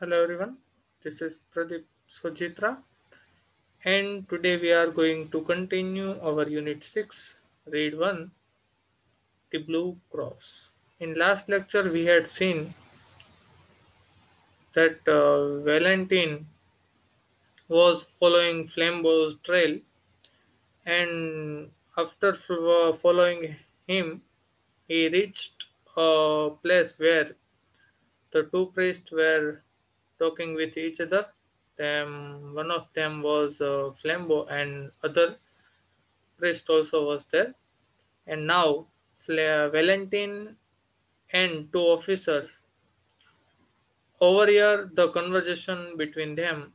hello everyone this is Pradeep Sujitra and today we are going to continue our unit 6 read 1 the blue cross in last lecture we had seen that uh, Valentine was following Flambeau's trail and after uh, following him he reached a place where the two priests were talking with each other. Um, one of them was uh, Flambeau and other priest also was there. And now Valentine and two officers. Over here, the conversation between them.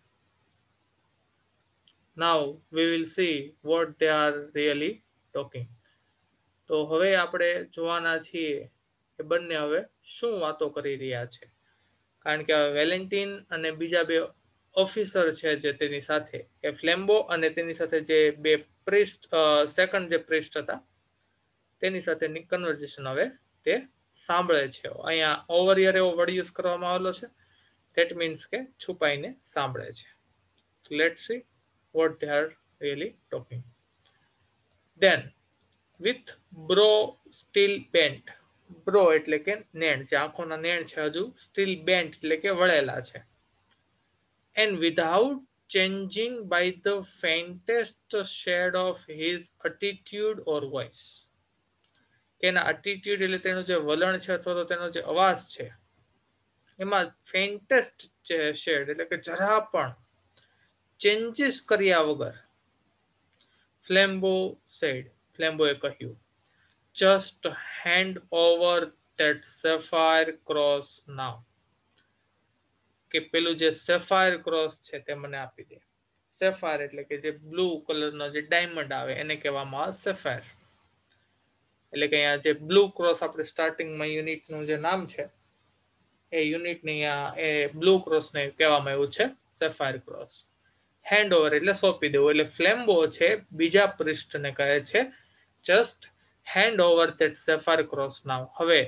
Now we will see what they are really talking. તો હવે આપણે જોવાના છીએ એ બંને હવે શું વાતો કરી રહ્યા છે કારણ કે વેલેન્ટીન અને બીજા બે ઓફિસર છે જે તેની સાથે એ ફ્લેમ્બો અને તેની સાથે જે બે પ્રિસ્ટ સેકન્ડ જે પ્રિસ્ટ હતા તેની સાથે કન્વર્ઝેશન હવે તે સાંભળે છે અહીંયા ઓવર યર એવો વર્ડ યુઝ કરવામાં આવેલો છે ધેટ મીન્સ કે છુપાઈને સાંભળે છે let see what they are really talking then with brow still bent brow એટલે કે નેણ જે આંખોના નેણ છે હજુ સ્ટીલ બેન્ટ એટલે કે વળેલા છે and without changing by the faintest shade of his attitude or voice એના અટીટ્યુડ એટલે તેનું જે વલણ છે અથવા તો તેનો જે અવાજ છે એમાં ફેન્ટેસ્ટ શેડ એટલે કે જરા પણ ચેન્જીસ કર્યા વગર ફ્લેમ્બો સેડ ફ્લેમ્બોએ કહ્યું just hand over that sapphire cross now કે પેલું જે સેફાયર ક્રોસ છે તે મને આપી દે સેફાયર એટલે કે જે બ્લુ કલરનો જે ડાયમંડ આવે એને કહેવામાં આવે સેફાયર એટલે કે અહીંયા જે બ્લુ ક્રોસ આપણે સ્ટાર્ટિંગમાં યુનિટનું જે નામ છે એ યુનિટને અહીંયા એ બ્લુ ક્રોસને કહેવામાં આવ્યું છે સેફાયર ક્રોસ હેન્ડ ઓવર એટલે સોંપી દેવું એટલે ફ્લેમ્બો છે બીજા પૃષ્ઠને કહે છે just hand over that sapphire cross now હવે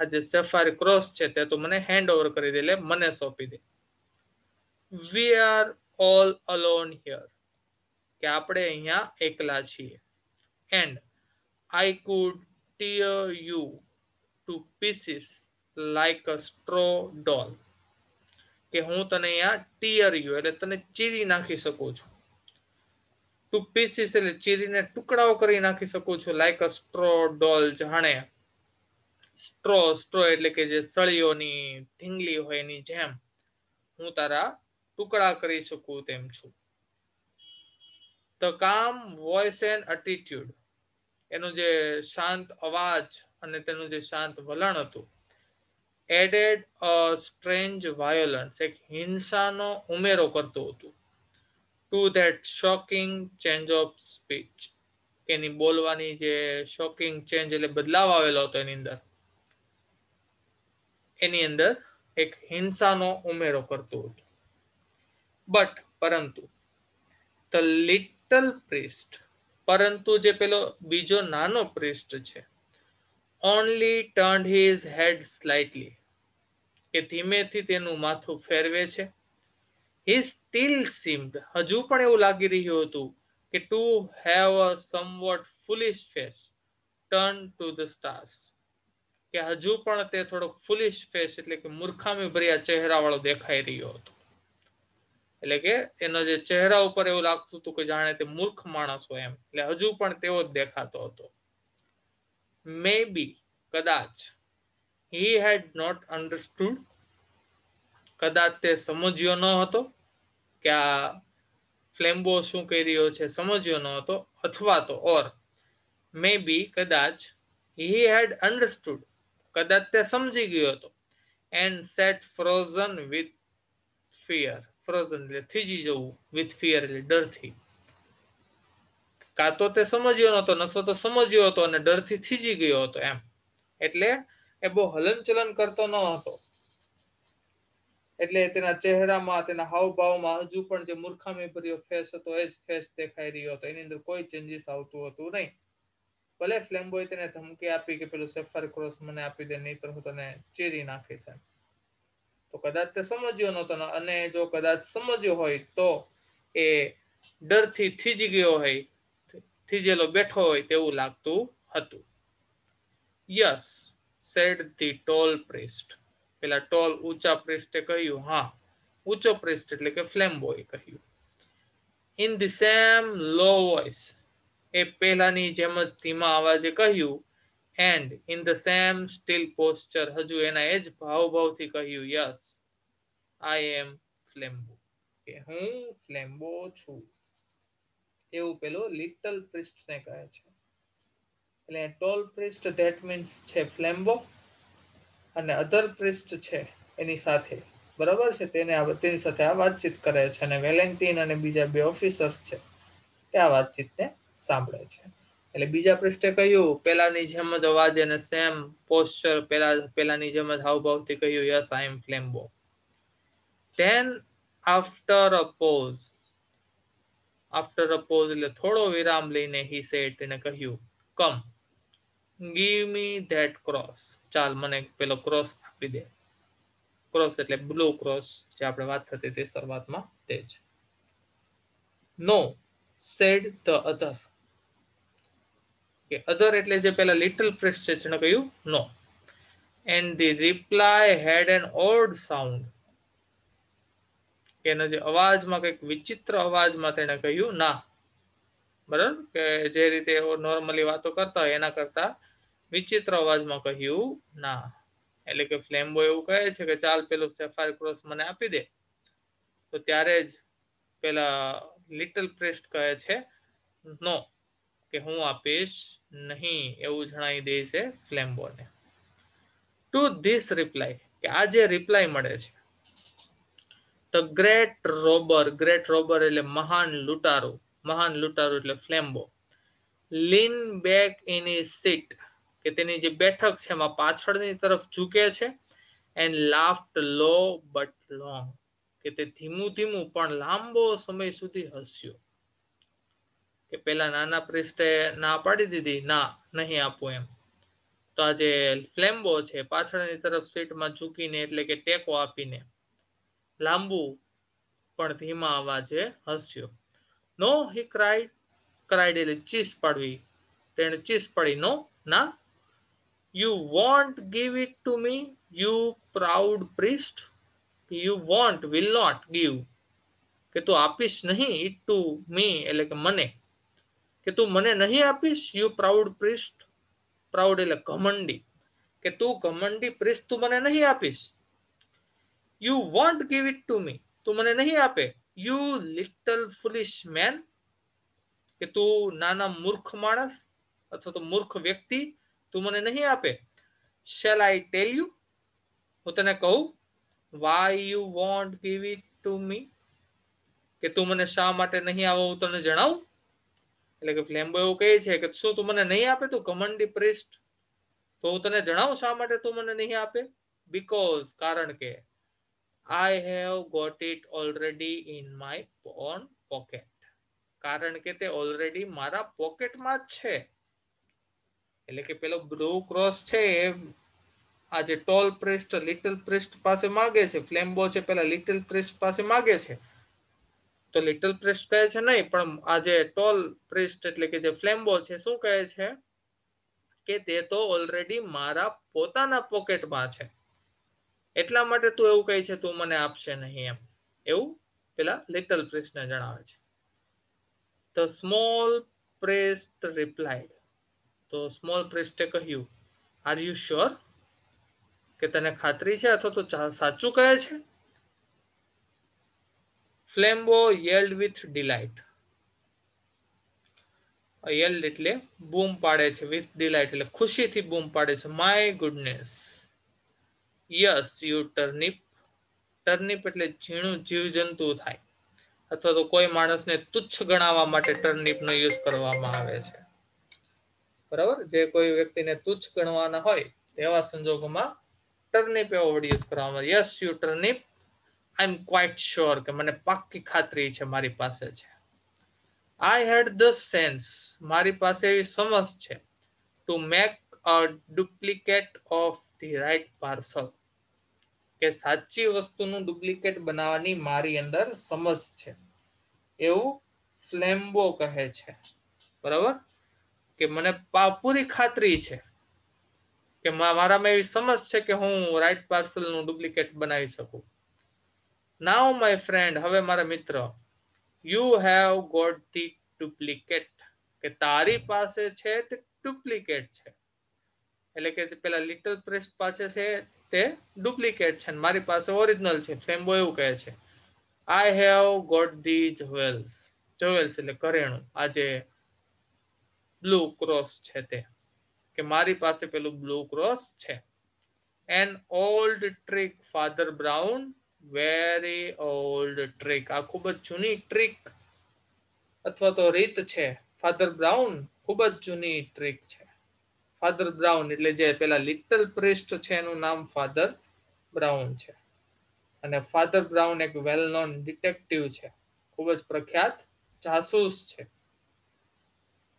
આ જે સેફાર ક્રોસ છે તે તું મને હેન્ડ ઓવર કરી દે એટલે મને સોંપી દે we are all alone here કે આપણે અહીંયા એકલા છીએ and I could tear you to pieces like a straw doll કે હું તને અહીંયા ટીયર યુ એટલે તને ચીરી નાખી શકું છું ટુ પીસીસ એટલે ચીરીને ટુકડાઓ કરી નાખી શકું છું લાઈક અ સ્ટ્રો ડોલ જાણે સ્ટ્રો સ્ટ્રો એટલે કે જે સળીઓની ઢીંગલી હોય એની જેમ હું તારા ટુકડા કરી શકું તેમ છું ધ કામ વોઇસ એન્ડ એટીટ્યુડ એનો જે શાંત અવાજ અને તેનું જે શાંત વલણ હતું એડેડ અ સ્ટ્રેન્જ વાયોલન્સ એક હિંસાનો ઉમેરો કરતું હતું to that shocking change of speech એની બોલવાની જે શોકિંગ ચેન્જ એટલે બદલાવ આવેલો હતો એની અંદર એની અંદર એક હિંસાનો ઉમેરો કરતું હતું બટ પરંતુ ધ લિટલ પ્રિસ્ટ પરંતુ જે પેલો બીજો નાનો પ્રિસ્ટ છે only turn his head slightly એ ધીમેથી તેનું માથું ફેરવે છે he still seemed હજુ પણ એવું લાગી રહ્યું હતું કે to have a somewhat foolish face turn to the stars કે હજુ પણ તે થોડો foolish face એટલે કે મૂર્ખામી ભર્યા ચહેરા વાળો દેખાઈ રહ્યો હતો એટલે કે એનો જે ચહેરા ઉપર એવું લાગતું હતું કે જાણે તે મૂર્ખ માણસ હોય એમ એટલે હજુ પણ તેવો જ દેખાતો હતો મે બી કદાચ હી હેડ નોટ understood કદાચ તે સમજ્યો ન હતો કે આ ફ્લેમ્બો શું કહી રહ્યો છે સમજ્યો ન હતો અથવા તો ઓર મે બી કદાચ હી હેડ અન્ડરસ્ટુડ કદાચ તે સમજી ગયો હતો and sat frozen with fear frozen એટલે થીજી જવું વિથ ફિયર એટલે ડરથી કાં તો તે સમજ્યો નહોતો નથી તો સમજ્યો હતો અને ડરથી થીજી ગયો હતો એમ એટલે એ બહુ હલનચલન કરતો ન હતો એટલે તેના ચહેરામાં તેના હાવભાવમાં હજુ પણ જે મૂર્ખામી ભર્યો ફેસ હતો એ જ ફેસ દેખાઈ રહ્યો હતો એની અંદર કોઈ ચેન્જીસ આવતું હતું નહીં ભલે ફ્લેમ્બોય તેને ધમકી આપી કે પેલું સેફર ક્રોસ મને આપી દે નહીં હું તને ચીરી નાખીશ તો કદાચ તે સમજ્યો નહોતો અને જો કદાચ સમજ્યો હોય તો એ ડરથી થીજી ગયો હોય થીજેલો બેઠો હોય તેવું લાગતું હતું yes said the tall priest પેલા ટોલ ઊંચા પ્રિસ્ટે કહ્યું હા ઊંચો પ્રિસ્ટ એટલે કે ફ્લેમ્બોએ કહ્યું in the same low voice એ પહેલાની જેમ જ ધીમા અવાજે કહ્યું and in the same still posture હજુ એના એ જ ભાવભાવથી કહ્યું યસ આઈ એમ ફ્લેમ્બો કે હું ફ્લેમ્બો છું એવું પેલો લિટલ પ્રિસ્ટને કહે છે એટલે ટોલ પ્રિસ્ટ ધેટ મીન્સ છે ફ્લેમ્બો અને અધર પ્રિસ્ટ છે એની સાથે બરાબર છે તેને તેની સાથે આ વાતચીત કરે છે અને વેલેન્ટીન અને બીજા બે ઓફિસર્સ છે તે આ વાતચીતને સાંભળે છે એટલે બીજા પૃષ્ઠે કહ્યું પેલાની જેમ જ અવાજ અને સેમ પોસ્ચર પેલા પેલાની જેમ જ હાવભાવથી કહ્યું yes I am Flambeau then after a pause after a pause એટલે થોડો વિરામ લઈને હી સેટ તેને કહ્યું come give me that cross ચાલ મને પેલો ક્રોસ આપી દે ક્રોસ એટલે બ્લુ ક્રોસ જે આપણે વાત થતી હતી શરૂઆતમાં તે જ નો સેડ ધ અધર કે અધર એટલે જે પેલા લિટલ પ્રેસ છે જેને કહ્યું no and the reply had an odd sound એનો જે અવાજમાં કંઈક વિચિત્ર અવાજમાં તેણે કહ્યું ના બરાબર કે જે રીતે નોર્મલી વાતો કરતા હોય એના કરતા વિચિત્ર અવાજમાં કહ્યું ના એટલે કે ફ્લેમ્બો એવું કહે છે કે ચાલ પેલું સેફાયર ક્રોસ મને આપી દે તો ત્યારે જ પેલા લિટલ પ્રેસ્ટ કહે છે નો કે હું આપીશ નહીં એવું જણાવી દે છે ફ્લેમ્બોને ટુ ધીસ રિપ્લાય કે આ જે રિપ્લાય મળે છે the great robber great robber એટલે મહાન લૂંટારો મહાન લૂંટારું એટલે Flambeau lean back in his seat કે તેની જે બેઠક છે એમાં પાછળની તરફ ઝૂકે છે and laughed low but long કે તે ધીમું ધીમું પણ લાંબો સમય સુધી હસ્યો કે પેલા નાના પૃષ્ઠે ના પાડી દીધી ના નહીં આપું એમ તો આ જે ફ્લેમ્બો છે પાછળની તરફ સીટમાં ઝૂકીને એટલે કે ટેકો આપીને લાંબુ પણ ધીમા અવાજે હસ્યો નો હી ક્રાઈડ ક્રાઈડ એટલે ચીસ પાડવી તેણે ચીસ પાડી નો ના You won't give it to me, you proud priest. You won't, will not give. કે તું આપીશ નહીં ઇટ ટુ મી એટલે કે મને કે તું મને નહીં આપીશ યુ પ્રાઉડ પ્રિસ્ટ પ્રાઉડ એટલે ઘમંડી કે તું ઘમંડી પ્રિસ્ટ તું મને નહીં આપીશ you won't give it to me તું મને નહીં આપે યુ લિટલ ફુલિશ મેન કે તું નાના મૂર્ખ માણસ અથવા તો મૂર્ખ વ્યક્તિ તું મને નહીં આપે શેલ આઈ ટેલ યુ હું તને કહું why you won't give it to me કે તું મને શા માટે નહીં આવો હું તને જણાવું એટલે કે ફ્લેમ્બો એવું કહે છે કે શું તું મને નહીં આપે તું કમન ડિપ્રેસ્ડ તો હું તને જણાવું શા માટે તું મને નહીં આપે બીકોઝ કારણ કે I have got it already in my own pocket કારણ કે તે ઓલરેડી મારા પોકેટમાં જ છે એટલે કે પેલો બ્લુ ક્રોસ છે એ આ જે ટોલ પ્રેસ્ટ લિટલ પ્રેસ્ટ પાસે માગે છે ફ્લેમ્બો છે પેલા લિટલ પ્રેસ્ટ પાસે માગે છે તો લિટલ પ્રેસ્ટ કહે છે નહીં પણ આ જે ટોલ પ્રેસ્ટ એટલે કે જે ફ્લેમ્બો છે શું કહે છે કે તે તો ઓલરેડી મારા પોતાના પોકેટમાં છે એટલા માટે તું એવું કહે છે તું મને આપશે નહીં એમ એવું પેલા લિટલ પ્રેસ્ટને જણાવે છે ધ સ્મોલ પ્રેસ્ટ રિપ્લાય તો સ્મોલ પ્રિસ્ટે કહ્યું આર યુ શ્યોર કે તને ખાતરી છે અથવા તો સાચું કહે છે Flambeau yelled with delight yelled એટલે બૂમ પાડે છે વિથ ડિલાઇટ એટલે ખુશીથી બૂમ પાડે છે my goodness yes you turnip turnip એટલે ઝીણું જીવજંતુ થાય અથવા તો કોઈ માણસને તુચ્છ ગણાવવા માટે ટર્નિપનો યુઝ કરવામાં આવે છે બરાબર જે કોઈ વ્યક્તિને તુચ્છ ગણવાના હોય તેવા સંજોગોમાં ટર્નિપ એવો વર્ડ યુઝ કરવામાં yes you turnip I am quite sure કે મને પાક્કી ખાતરી છે મારી પાસે છે આઈ હેડ ધ સેન્સ મારી પાસે એવી સમજ છે to make a duplicate of the right parcel કે સાચી વસ્તુનું ડુપ્લિકેટ બનાવવાની મારી અંદર સમજ છે એવું ફ્લેમ્બો કહે છે બરાબર કે મને પૂરી ખાતરી છે કે મારામાં એવી સમજ છે કે હું રાઈટ પાર્સલનું ડુપ્લિકેટ બનાવી શકું નાવ માય ફ્રેન્ડ હવે મારા મિત્ર you have got the duplicate કે તારી પાસે છે તે ડુપ્લિકેટ છે એટલે કે જે પેલા લિટલ પ્રેસ પાસે છે તે ડુપ્લિકેટ છે મારી પાસે ઓરિજિનલ છે ફેમ્બો એવું કહે છે I have got the jewels jewels એટલે કરેણું આજે બ્લુ ક્રોસ છે તે કે મારી પાસે પેલું બ્લુ ક્રોસ છે an old trick father Brown very old trick આ ખૂબ જ જૂની ટ્રીક અથવા તો રીત છે ફાધર બ્રાઉન ખૂબ જ જૂની ટ્રીક છે ફાધર બ્રાઉન એટલે જે પેલા લિટલ પ્રિસ્ટ છે એનું નામ ફાધર બ્રાઉન છે અને ફાધર બ્રાઉન એક વેલ નોન ડિટેક્ટિવ છે ખૂબ જ પ્રખ્યાત જાસૂસ છે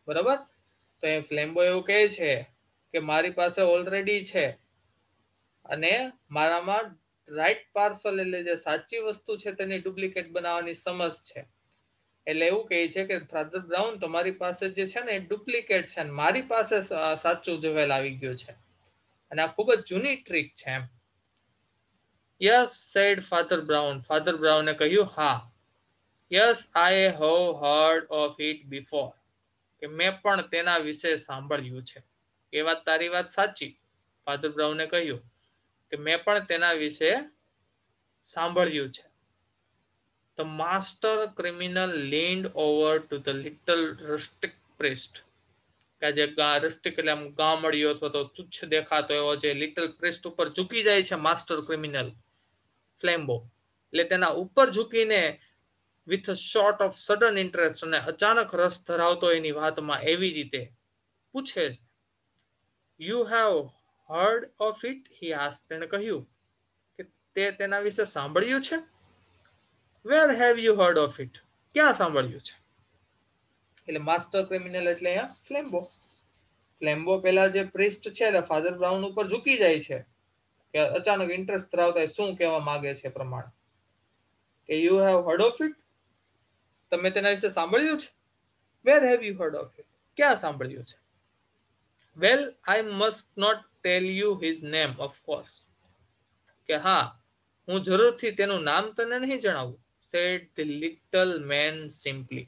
બરાબર તો એ ફ્લેમ્બો એવું કહે છે કે મારી પાસે ઓલરેડી છે અને મારામાં રાઈટ પાર્સલ એટલે જે સાચી વસ્તુ છે તેની ડુપ્લિકેટ બનાવવાની સમજ છે એટલે એવું કહે છે કે ફાધર બ્રાઉન તમારી પાસે જે છે ને એ ડુપ્લિકેટ છે અને મારી પાસે સાચું જવેલ આવી ગયું છે અને આ ખૂબ જ જૂની ટ્રીક છે એમ yes said father Brown father બ્રાઉને કહ્યું હા yes I have heard of it before કે મેં પણ તેના વિશે સાંભળ્યું છે એ વાત તારી વાત સાચી ફાધર બ્રાઉને કહ્યું કે મેં પણ તેના વિશે સાંભળ્યું છે the master criminal land over to the little rustic priest કે જે રસ્ટિક એટલે આમ ગામડિયો અથવા તો તુચ્છ દેખાતો એવો જે લિટલ પ્રિસ્ટ ઉપર ઝૂકી જાય છે માસ્ટર ક્રિમિનલ ફ્લેમ્બો એટલે તેના ઉપર ઝૂકીને with sort of sudden interest અને અચાનક રસ ધરાવતો એની વાતમાં એવી રીતે પૂછે you have heard of it he ask તેણે કહ્યું કે તે તેના વિશે સાંભળ્યું છે where have you heard of it ક્યાં સાંભળ્યું છે એટલે માસ્ટર ક્રિમિનલ એટલે અહીંયા ફ્લેમ્બો ફ્લેમ્બો પેલા જે પ્રિસ્ટ છે ને ફાધર બ્રાઉન ઉપર ઝૂકી જાય છે કે અચાનક ઇન્ટરેસ્ટ ધરાવતા શું કહેવા માંગે છે પ્રમાણે કે you have heard of it તમે તેના વિશે સાંભળ્યું છે where have you heard of ક્યાં સાંભળ્યું છે well I must not tell you his name of course કે હા હું જરૂરથી તેનું નામ તને નહીં જણાવું said the little man simply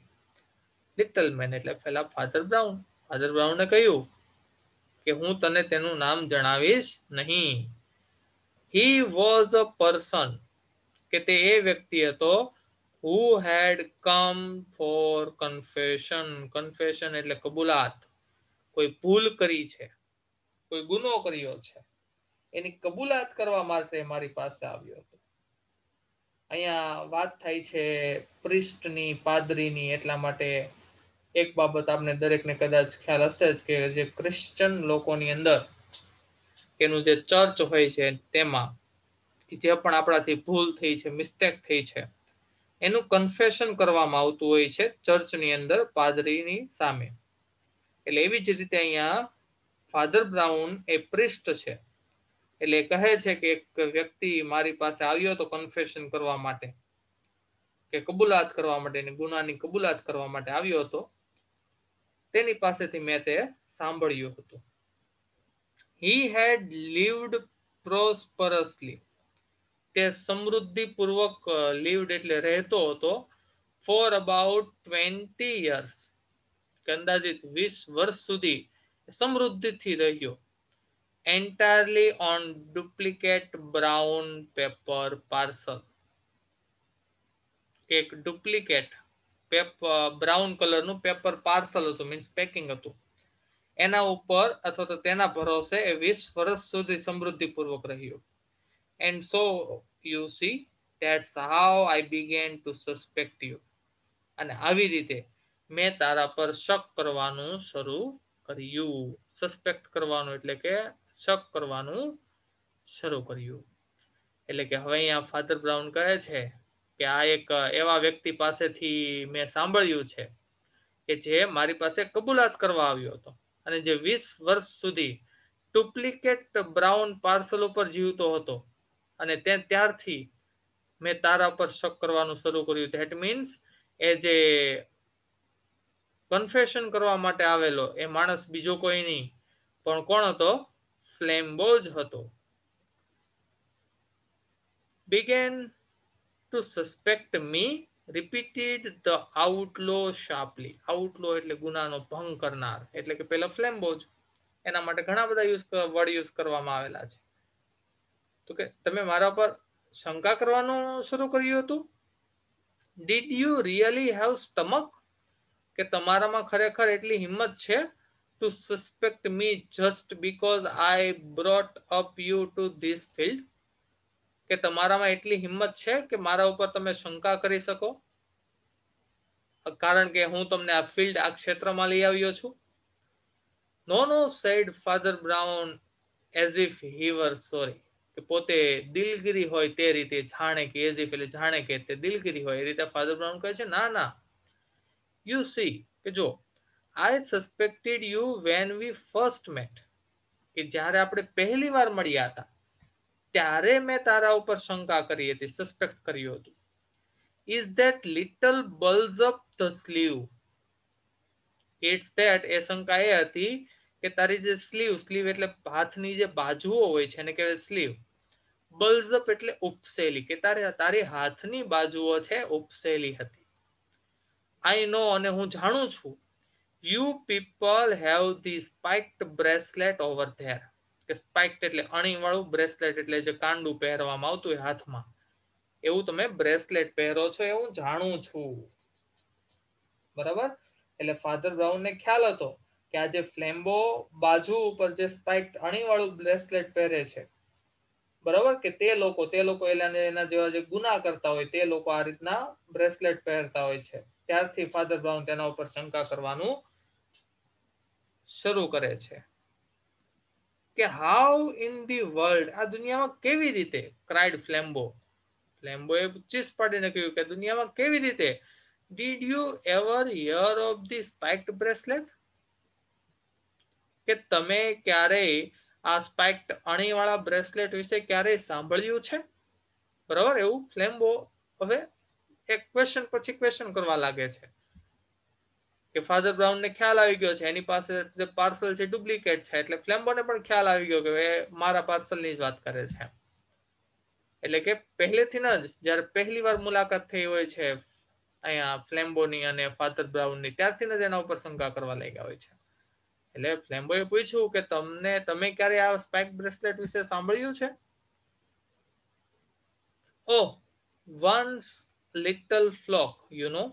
little man એટલે પહેલા ફાધર બ્રાઉન ફાધર બ્રાઉને કહ્યું કે હું તને તેનું નામ જણાવીશ નહીં હી વોઝ અ પર્સન કે તે એ વ્યક્તિ હતો who had come for confession confession એટલે કબૂલાત કોઈ ભૂલ કરી છે કોઈ ગુનો કર્યો છે એની કબૂલાત કરવા માટે મારી પાસે આવ્યો હતો અહીંયા વાત થાય છે પ્રિસ્ટની પાદરીની એટલા માટે એક બાબત આપને દરેકને કદાચ ખ્યાલ હશે જ કે જે ક્રિશ્ચન લોકોની અંદર એનું જે ચર્ચ હોય છે તેમાં જે પણ આપણાથી ભૂલ થઈ છે મિસ્ટેક થઈ છે એનું કન્ફેશન કરવામાં આવતું હોય છે ચર્ચની અંદર પાદરીની સામે એટલે એવી જ રીતે અહીંયા ફાધર બ્રાઉન એ પ્રિસ્ટ છે એટલે કહે છે કે એક વ્યક્તિ મારી પાસે આવ્યો હતો કન્ફેશન કરવા માટે કે કબૂલાત કરવા માટે ગુનાની કબૂલાત કરવા માટે આવ્યો હતો તેની પાસેથી મેં તે સાંભળ્યું હતું હી હેડ લીવડ પ્રોસ્પરસલી તે સમૃદ્ધિપૂર્વક લીવડ એટલે રહેતો હતો ફોર અબાઉટ ટ્વેન્ટી યર્સ અંદાજિત વીસ વર્ષ સુધી સમૃદ્ધિથી રહ્યો entirely on duplicate brown paper parcel એક ડુપ્લિકેટ પેપર બ્રાઉન કલરનું પેપર પાર્સલ હતું મીન્સ પેકિંગ હતું એના ઉપર અથવા તો તેના ભરોસે એ વીસ વર્ષ સુધી સમૃદ્ધિપૂર્વક રહ્યું And so you see, that's how I began to suspect you. અને આવી રીતે મેં તારા પર શક કરવાનું શરૂ કર્યું સસ્પેક્ટ કરવાનું એટલે કે શક કરવાનું શરૂ કર્યું એટલે કે હવે અહીંયા ફાધર બ્રાઉન કહે છે કે આ એક એવા વ્યક્તિ પાસેથી મેં સાંભળ્યું છે કે જે મારી પાસે કબૂલાત કરવા આવ્યો હતો અને જે વીસ વર્ષ સુધી ડુપ્લિકેટ બ્રાઉન પાર્સલ ઉપર જીવતો હતો અને ત્યારથી મેં તારા પર શક કરવાનું શરૂ કર્યું ધેટ મીન્સ એ જે કન્ફેશન કરવા માટે આવેલો એ માણસ બીજો કોઈ નહીં પણ કોણ હતો ફ્લેમ્બો જ હતો began to suspect me repeated the outlaw sharply outlaw એટલે ગુનાનો ભંગ કરનાર એટલે કે પેલા ફ્લેમ્બો જ એના માટે ઘણા બધા યુઝ વર્ડ યુઝ કરવામાં આવેલા છે તો કે તમે મારા પર શંકા કરવાનું શરૂ કર્યું હતું did you really have stomach કે તમારામાં ખરેખર એટલી હિંમત છે to suspect me just because I brought up you to this field કે તમારામાં એટલી હિંમત છે કે મારા ઉપર તમે શંકા કરી શકો કારણ કે હું તમને આ ફિલ્ડ આ ક્ષેત્રમાં લઈ આવ્યો છું no no said father Brown as if he were sorry પોતે દિલગીરી હોય તે રીતે જાણે કે એઝ ઇફ એટલે જાણે કે તે દિલગીરી હોય એ રીતે ફાધર બ્રાઉન કહે છે ના ના યુ સી કે જો I suspected you when we first met કે જ્યારે આપણે પહેલી વાર મળ્યા હતા ત્યારે મેં તારા ઉપર શંકા કરી હતી સસ્પેક્ટ કર્યું હતું is that little bulge up the sleeve it's that એ શંકા એ હતી કે તારી જે સ્લીવ સ્લીવ એટલે હાથની જે બાજુઓ હોય છે એને કહેવાય સ્લીવ બલ્ઝપ એટલે ઉપસેલી કે તારે તારી હાથની બાજુઓ છે ઉપસેલી હતી આઈ નો અને હું જાણું છું you people have the spiked bracelet over there કે સ્પાઇક્ડ એટલે અણીવાળું બ્રેસલેટ એટલે જે કાંડું પહેરવામાં આવતું હોય હાથમાં એવું તમે બ્રેસલેટ પહેરો છો એવું જાણું છું બરાબર એટલે ફાધર બ્રાઉનને ખ્યાલ હતો કે આ જે ફ્લેમ્બો બાજુ ઉપર જે સ્પાઇક્ડ અણીવાળું બ્રેસલેટ પહેરે છે બરાબર કે તે લોકો તે લોકો એના જેવા જે ગુના કરતા હોય તે લોકો આ રીતના બ્રેસલેટ પહેરતા હોય છે ત્યારથી ફાધર બ્રાઉન તેના ઉપર શંકા કરવાનું શરૂ કરે છે કે હાઉ ઇન ધી વર્લ્ડ આ દુનિયામાં કેવી રીતે ક્રાઇડ ફ્લેમ્બો ફ્લેમ્બોએ ચીસ પાડીને કહ્યું કે દુનિયામાં કેવી રીતે did you ever hear of the spiked bracelet કે તમે ક્યારેય આ સ્પાઇક્ડ અણીવાળા બ્રેસલેટ વિશે ક્યારેય સાંભળ્યું છે બરાબર એવું ફ્લેમ્બો હવે એક ક્વેશ્ચન પછી ક્વેશ્ચન કરવા લાગે છે કે ફાધર ને ખ્યાલ આવી ગયો છે એની પાસે જે પાર્સલ છે ડુપ્લિકેટ છે એટલે ને પણ ખ્યાલ આવી ગયો કે એ મારા પાર્સલની જ વાત કરે છે એટલે કે પહેલેથી ન જ જ્યારે પહેલી વાર મુલાકાત થઈ હોય છે અહીંયા ફ્લેમ્બોની અને ફાધર બ્રાઉનની ત્યારથી જ એના ઉપર શંકા કરવા લાગ્યા હોય છે એટલે ફ્લેમ્બોએ પૂછ્યું કે તમને તમે ક્યારે આ સ્પાઇક બ્રેસલેટ વિશે સાંભળ્યું છે oh one's little flock you know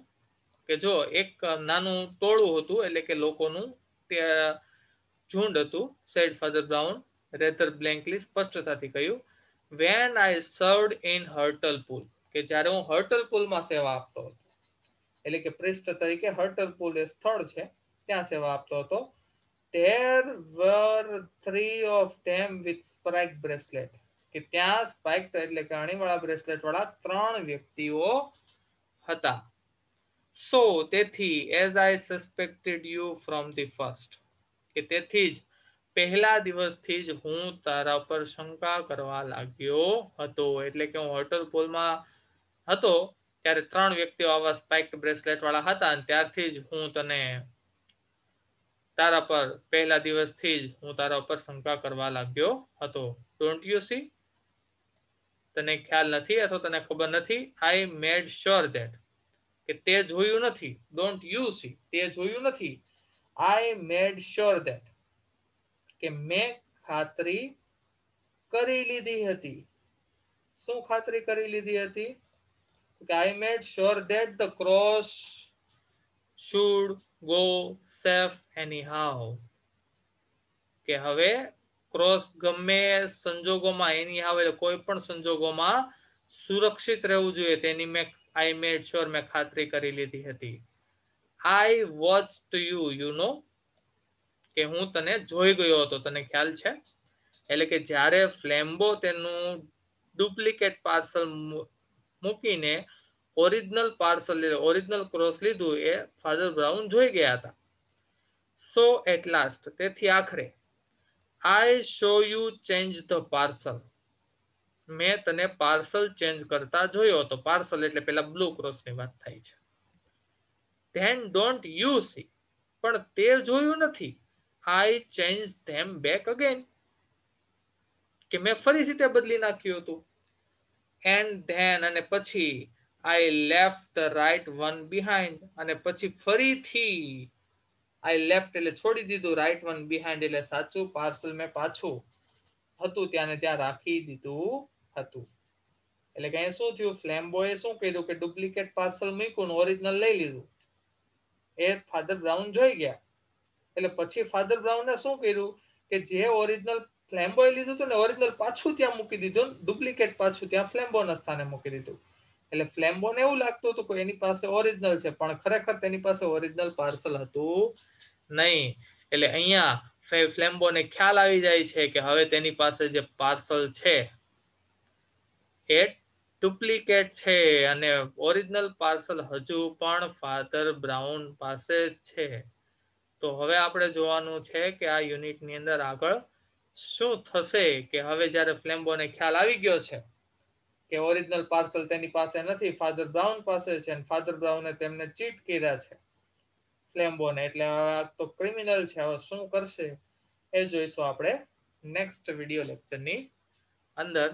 કે જો એક નાનું ટોળું હતું એટલે કે લોકોનું તે ઝુંડ હતું said father Brown rather blankly સ્પષ્ટતાથી કહ્યું વેન આઈ સર્વડ ઇન હર્ટલ પુલ કે જ્યારે હું હર્ટલ પુલમાં સેવા આપતો હતો એટલે કે પૃષ્ઠ તરીકે હર્ટલ પુલ એ સ્થળ છે ત્યાં સેવા આપતો હતો there were three of them with spike bracelet કે ત્યાં સ્પાઇક એટલે કે વાળા બ્રેસલેટ વાળા ત્રણ વ્યક્તિઓ હતા સો તેથી as I suspected you from the first કે તેથી જ પહેલા દિવસથી જ હું તારા પર શંકા કરવા લાગ્યો હતો એટલે કે હું હોટલ પોલમાં હતો ત્યારે ત્રણ વ્યક્તિઓ આવા સ્પાઇક બ્રેસલેટ વાળા હતા અને ત્યારથી જ હું તને તારા પર પહેલા દિવસથી જ હું તારા ઉપર શંકા કરવા લાગ્યો હતો ડોન્ટ યુ સી તને ખ્યાલ નથી અથવા તને ખબર નથી આઈ મેડ શ્યોર ધેટ કે તે જોયું નથી ડોન્ટ યુ સી તે જોયું નથી આઈ મેડ શ્યોર ધેટ કે મેં ખાતરી કરી લીધી હતી શું ખાતરી કરી લીધી હતી કે I made sure that the cross should go safe anyhow કે હવે ક્રોસ ગમે સંજોગોમાં એની હવે કોઈ પણ સંજોગોમાં સુરક્ષિત રહેવું જોઈએ તેની મેં આઈ મેડ શ્યોર મેં ખાતરી કરી લીધી હતી I watched you you know કે હું તને જોઈ ગયો હતો તને ખ્યાલ છે એટલે કે જ્યારે ફ્લેમ્બો તેનું ડુપ્લિકેટ પાર્સલ મૂકીને ઓરિજિનલ પાર્સલ ઓરિજિનલ ક્રોસ લીધું એ ફાધર બ્રાઉન જોઈ ગયા હતા સો એટ લાસ્ટ તેથી આખરે I saw you change the parcel મેં તને પાર્સલ ચેન્જ કરતા જોયો હતો પાર્સલ એટલે પેલા બ્લુ ક્રોસની વાત થાય છે ધેન ડોન્ટ યુ સી પણ તે જોયું નથી I change them back again કે મેં ફરીથી તે બદલી નાખ્યું હતું એન્ડ ધેન અને પછી I left right one behind અને પછી ફરીથી આઈ લેફ્ટ એટલે છોડી દીધું રાઈટ વન બિહાઇન્ડ એટલે સાચું પાર્સલ મેં પાછું હતું ત્યાંને ત્યાં રાખી દીધું હતું એટલે કે શું થયું ફ્લેમ્બોએ શું કર્યું કે ડુપ્લિકેટ પાર્સલ મૂક્યું ઓરિજિનલ લઈ લીધું એ ફાધર બ્રાઉન જોઈ ગયા એટલે પછી ફાધર બ્રાઉને શું કર્યું કે જે ઓરિજિનલ ફ્લેમ્બોએ લીધું હતું ને ઓરિજિનલ પાછું ત્યાં મૂકી દીધું ડુપ્લિકેટ પાછું ત્યાં ફ્લેમ્બોના સ્થાને મૂકી દીધું એટલે ફ્લેમ્બોને એવું લાગતું હતું કે એની પાસે ઓરિજિનલ છે પણ ખરેખર તેની પાસે ઓરિજિનલ પાર્સલ હતું નહીં એટલે અહીંયા ફ્લેમ્બોને ખ્યાલ આવી જાય છે કે હવે તેની પાસે જે પાર્સલ છે એ ડુપ્લિકેટ છે અને ઓરિજિનલ પાર્સલ હજુ પણ ફાધર બ્રાઉન પાસે છે તો હવે આપણે જોવાનું છે કે આ યુનિટની અંદર આગળ શું થશે કે હવે જ્યારે ફ્લેમ્બોને ખ્યાલ આવી ગયો છે કે ઓરિજિનલ પાર્સલ તેની પાસે નથી ફાધર બ્રાઉન પાસે છે અને ફાધર બ્રાઉને તેમને ચીટ કર્યા છે ફ્લેમ્બોને એટલે આ તો ક્રિમિનલ છે હવે શું કરશે એ જોઈશું આપણે નેક્સ્ટ વિડીયો લેક્ચરની અંદર